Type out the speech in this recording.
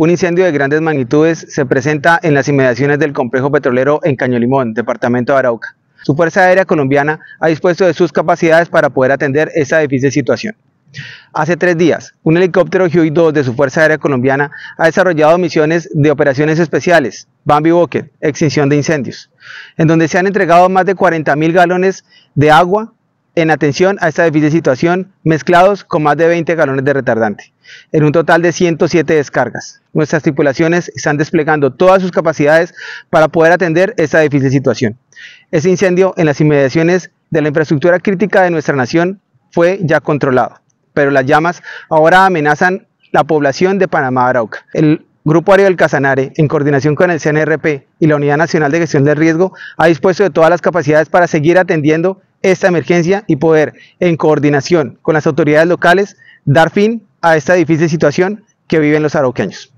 Un incendio de grandes magnitudes se presenta en las inmediaciones del complejo petrolero en Limón, departamento de Arauca. Su Fuerza Aérea Colombiana ha dispuesto de sus capacidades para poder atender esa difícil situación. Hace tres días, un helicóptero Huey-2 de su Fuerza Aérea Colombiana ha desarrollado misiones de operaciones especiales, Bambi Bucket, extinción de incendios, en donde se han entregado más de 40.000 galones de agua, en atención a esta difícil situación, mezclados con más de 20 galones de retardante, en un total de 107 descargas. Nuestras tripulaciones están desplegando todas sus capacidades para poder atender esta difícil situación. Ese incendio en las inmediaciones de la infraestructura crítica de nuestra nación fue ya controlado, pero las llamas ahora amenazan la población de Panamá Arauca. El Grupo Aéreo del Casanare, en coordinación con el CNRP y la Unidad Nacional de Gestión del Riesgo, ha dispuesto de todas las capacidades para seguir atendiendo esta emergencia y poder, en coordinación con las autoridades locales, dar fin a esta difícil situación que viven los arauqueños.